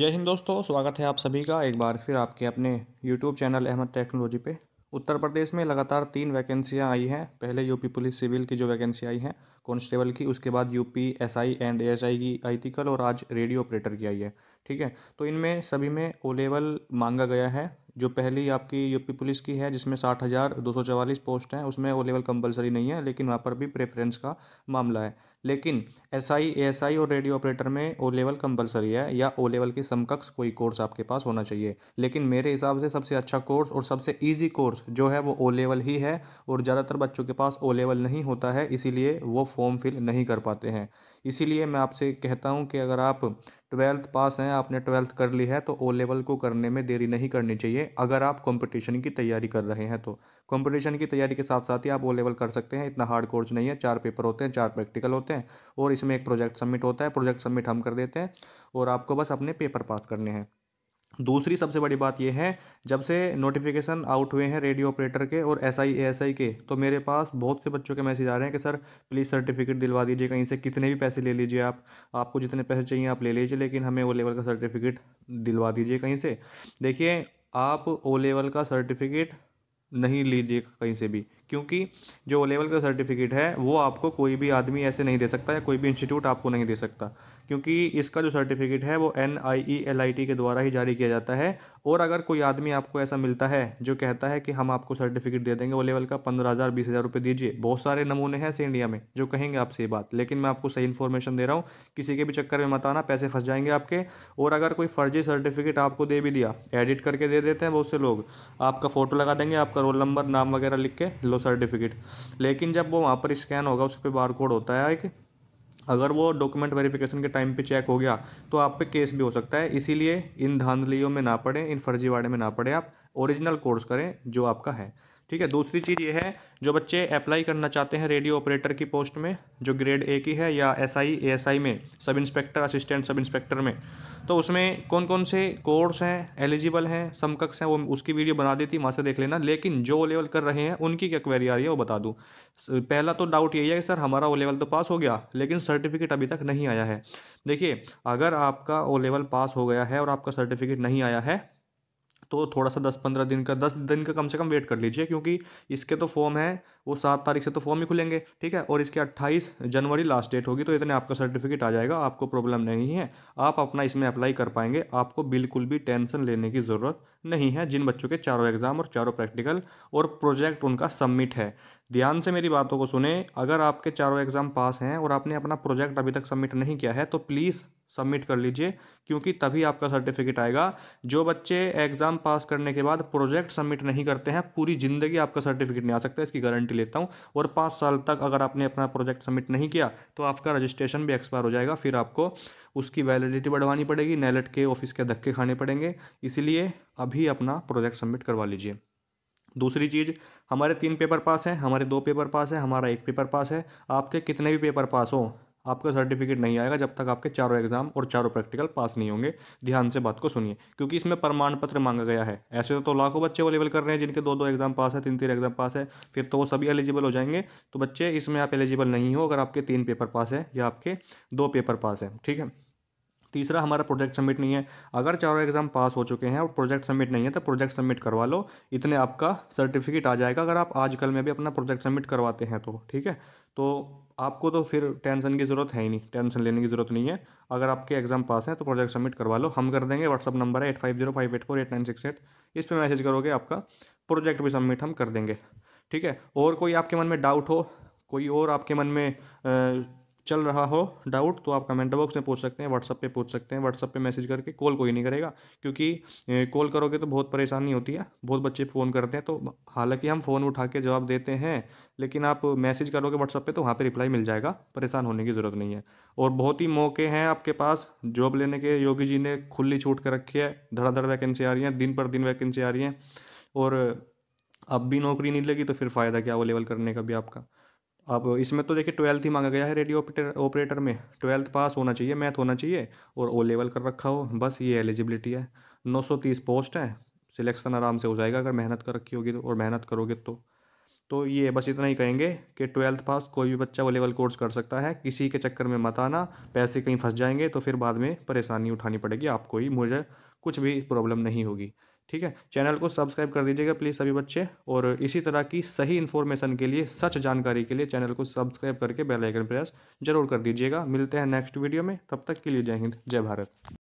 जय हिंद दोस्तों स्वागत है आप सभी का एक बार फिर आपके अपने यूट्यूब चैनल अहमद टेक्नोलॉजी पे उत्तर प्रदेश में लगातार तीन वैकेंसियां आई हैं पहले यूपी पुलिस सिविल की जो वैकेंसी आई है कॉन्स्टेबल की उसके बाद यूपी एसआई एंड एएसआई की आई थी कल और आज रेडियो ऑपरेटर की आई है ठीक है तो इनमें सभी में ओ लेवल मांगा गया है जो पहली आपकी यूपी पुलिस की है जिसमें साठ हज़ार दो सौ चवालीस पोस्ट हैं उसमें ओ लेवल कंपलसरी नहीं है लेकिन वहाँ पर भी प्रेफरेंस का मामला है लेकिन एस आई एस आई और रेडियो ऑपरेटर में ओ लेवल कंपलसरी है या ओ लेवल के समकक्ष कोई कोर्स आपके पास होना चाहिए लेकिन मेरे हिसाब से सबसे अच्छा कोर्स और सबसे ईजी कोर्स जो है वो ओ लेवल ही है और ज़्यादातर बच्चों के पास ओ लेवल नहीं होता है इसीलिए वो फॉर्म फिल नहीं कर पाते हैं इसीलिए मैं आपसे कहता हूँ कि अगर आप ट्वेल्थ पास हैं आपने ट्वेल्थ कर ली है तो ओ लेवल को करने में देरी नहीं करनी चाहिए चाहिए अगर आप कंपटीशन की तैयारी कर रहे हैं तो कंपटीशन की तैयारी के साथ साथ ही आप वो लेवल कर सकते हैं इतना हार्ड कोर्स नहीं है चार पेपर होते हैं चार प्रैक्टिकल होते हैं और इसमें एक प्रोजेक्ट सबमिट होता है प्रोजेक्ट सबमिट हम कर देते हैं और आपको बस अपने पेपर पास करने हैं दूसरी सबसे बड़ी बात यह है जब से नोटिफिकेशन आउट हुए हैं रेडियो ऑपरेटर के और एस आई एस आई के तो मेरे पास बहुत से बच्चों के मैसेज आ रहे हैं कि सर प्लीज़ सर्टिफिकेट दिलवा दीजिए कहीं से कितने भी पैसे ले लीजिए आप आपको जितने पैसे चाहिए आप ले लीजिए लेकिन हमें वो लेवल का सर्टिफिकेट दिलवा दीजिए कहीं से देखिए आप ओ लेवल का सर्टिफिकेट नहीं लीजिए कहीं से भी क्योंकि जो ओ लेवल का सर्टिफिकेट है वो आपको कोई भी आदमी ऐसे नहीं दे सकता या कोई भी इंस्टीट्यूट आपको नहीं दे सकता क्योंकि इसका जो सर्टिफिकेट है वो N I E L I T के द्वारा ही जारी किया जाता है और अगर कोई आदमी आपको ऐसा मिलता है जो कहता है कि हम आपको सर्टिफिकेट दे देंगे ओ लेवल का पंद्रह हज़ार बीस हज़ार रुपये दीजिए बहुत सारे नमूने हैं ऐसे इंडिया में जो कहेंगे आपसे ये बात लेकिन मैं आपको सही इन्फॉर्मेशन दे रहा हूँ किसी के भी चक्कर में मत आना पैसे फंस जाएंगे आपके और अगर कोई फर्जी सर्टिफिकेट आपको दे भी दिया एडिट करके दे देते हैं बहुत से लोग आपका फ़ोटो लगा देंगे आपका रोल नंबर नाम वगैरह लिख के लो सर्टिफिकेट लेकिन जब वो वहाँ पर स्कैन होगा उस पर बार कोड होता है एक अगर वो डॉक्यूमेंट वेरिफिकेशन के टाइम पे चेक हो गया तो आप पे केस भी हो सकता है इसीलिए इन धांधलियों में ना पड़ें इन फर्जीवाड़े में ना पड़ें आप ओरिजिनल कोर्स करें जो आपका है ठीक है दूसरी चीज़ ये है जो बच्चे अप्लाई करना चाहते हैं रेडियो ऑपरेटर की पोस्ट में जो ग्रेड ए की है या एस आई एस आई में sub inspector assistant sub inspector में तो उसमें कौन कौन से कोर्स हैं एलिजिबल हैं समकक्ष हैं वो उसकी वीडियो बना देती वहाँ से देख लेना लेकिन जो ओ लेवल कर रहे हैं उनकी क्या क्वेरी आ रही है वो बता दूँ पहला तो डाउट यही है कि सर हमारा ओ लेवल तो पास हो गया लेकिन सर्टिफिकेट अभी तक नहीं आया है देखिए अगर आपका ओ लेवल पास हो गया है और आपका सर्टिफिकेट नहीं आया है तो थोड़ा सा दस पंद्रह दिन का दस दिन का कम से कम वेट कर लीजिए क्योंकि इसके तो फॉर्म है वो सात तारीख से तो फॉर्म ही खुलेंगे ठीक है और इसके अट्ठाईस जनवरी लास्ट डेट होगी तो इतने आपका सर्टिफिकेट आ जाएगा आपको प्रॉब्लम नहीं है आप अपना इसमें अप्लाई कर पाएंगे आपको बिल्कुल भी टेंशन लेने की ज़रूरत नहीं है जिन बच्चों के चारों एग्ज़ाम और चारों प्रैक्टिकल और प्रोजेक्ट उनका सबमिट है ध्यान से मेरी बातों को सुने अगर आपके चारों एग्ज़ाम पास हैं और आपने अपना प्रोजेक्ट अभी तक सबमिट नहीं किया है तो प्लीज़ सबमिट कर लीजिए क्योंकि तभी आपका सर्टिफिकेट आएगा जो बच्चे एग्ज़ाम पास करने के बाद प्रोजेक्ट सबमिट नहीं करते हैं पूरी ज़िंदगी आपका सर्टिफिकेट नहीं आ सकता इसकी गारंटी लेता हूँ और पाँच साल तक अगर आपने अपना प्रोजेक्ट सबमिट नहीं किया तो आपका रजिस्ट्रेशन भी एक्सपायर हो जाएगा फिर आपको उसकी वैलिडिटी बढ़वानी पड़ेगी नैलेट के ऑफिस के धक्के खाने पड़ेंगे इसलिए अभी अपना प्रोजेक्ट सबमिट करवा लीजिए दूसरी चीज़ हमारे तीन पेपर पास हैं हमारे दो पेपर पास हैं हमारा एक पेपर पास है आपके कितने भी पेपर पास हो आपका सर्टिफिकेट नहीं आएगा जब तक आपके चारों एग्जाम और चारों प्रैक्टिकल पास नहीं होंगे ध्यान से बात को सुनिए क्योंकि इसमें प्रमाण पत्र मांगा गया है ऐसे तो लाखों बच्चे अवेलेबल कर रहे हैं जिनके दो दो एग्जाम पास है तीन तीन एग्जाम पास है फिर तो वो सभी एलिजिबल हो जाएंगे तो बच्चे इसमें आप एलिजिबल नहीं हो अगर आपके तीन पेपर पास है या आपके दो पेपर पास है ठीक है तीसरा हमारा प्रोजेक्ट सबमिट नहीं है अगर चारों एग्जाम पास हो चुके हैं और प्रोजेक्ट सबमिट नहीं है तो प्रोजेक्ट सबमिट करवा लो इतने आपका सर्टिफिकेट आ जाएगा अगर आप आजकल में भी अपना प्रोजेक्ट सबमिट करवाते हैं तो ठीक है तो आपको तो फिर टेंशन की ज़रूरत है ही नहीं टेंशन लेने की ज़रूरत नहीं है अगर आपके एग्जाम पास हैं तो प्रोजेक्ट सबमिट करवा लो हम कर देंगे व्हाट्सअप नंबर है eight five zero five eight four eight nine six eight इस पर मैसेज करोगे आपका प्रोजेक्ट भी सबमिट हम कर देंगे ठीक है और कोई आपके मन में डाउट हो कोई और आपके मन में चल रहा हो डाउट तो आप कमेंट बॉक्स में पूछ सकते हैं व्हाट्सअप पे पूछ सकते हैं व्हाट्सअप पे मैसेज करके कॉल कोई नहीं करेगा क्योंकि कॉल करोगे तो बहुत परेशानी होती है बहुत बच्चे फ़ोन करते हैं तो हालांकि हम फ़ोन उठा के जवाब देते हैं लेकिन आप मैसेज करोगे व्हाट्सअप पर तो वहाँ पर रिप्लाई मिल जाएगा परेशान होने की ज़रूरत नहीं है और बहुत ही मौके हैं आपके पास जॉब लेने के योगी जी ने खुली छूट कर रखी है धड़ाधड़ वैकेंसी आ रही हैं दिन पर दिन वैकेंसी आ रही हैं और अब भी नौकरी नहीं लगी तो फिर फ़ायदा क्या अवेलेबल करने का भी आपका अब इसमें तो देखिए ट्वेल्थ ही मांगा गया है रेडियो ऑपरेटर में ट्वेल्थ पास होना चाहिए मैथ होना चाहिए और ओ लेवल कर रखा हो बस ये एलिजिबिलिटी है 930 पोस्ट है सिलेक्शन आराम से हो जाएगा अगर मेहनत कर रखी होगी तो और मेहनत करोगे तो तो ये बस इतना ही कहेंगे कि ट्वेल्थ पास कोई भी बच्चा ओ लेवल कोर्स कर सकता है किसी के चक्कर में मत आना पैसे कहीं फंस जाएंगे तो फिर बाद में परेशानी उठानी पड़ेगी आपको ही मुझे कुछ भी प्रॉब्लम नहीं होगी ठीक है चैनल को सब्सक्राइब कर दीजिएगा प्लीज़ सभी बच्चे और इसी तरह की सही इन्फॉर्मेशन के लिए सच जानकारी के लिए चैनल को सब्सक्राइब करके बेल आइकन प्रेस जरूर कर दीजिएगा मिलते हैं नेक्स्ट वीडियो में तब तक के लिए जय हिंद जय भारत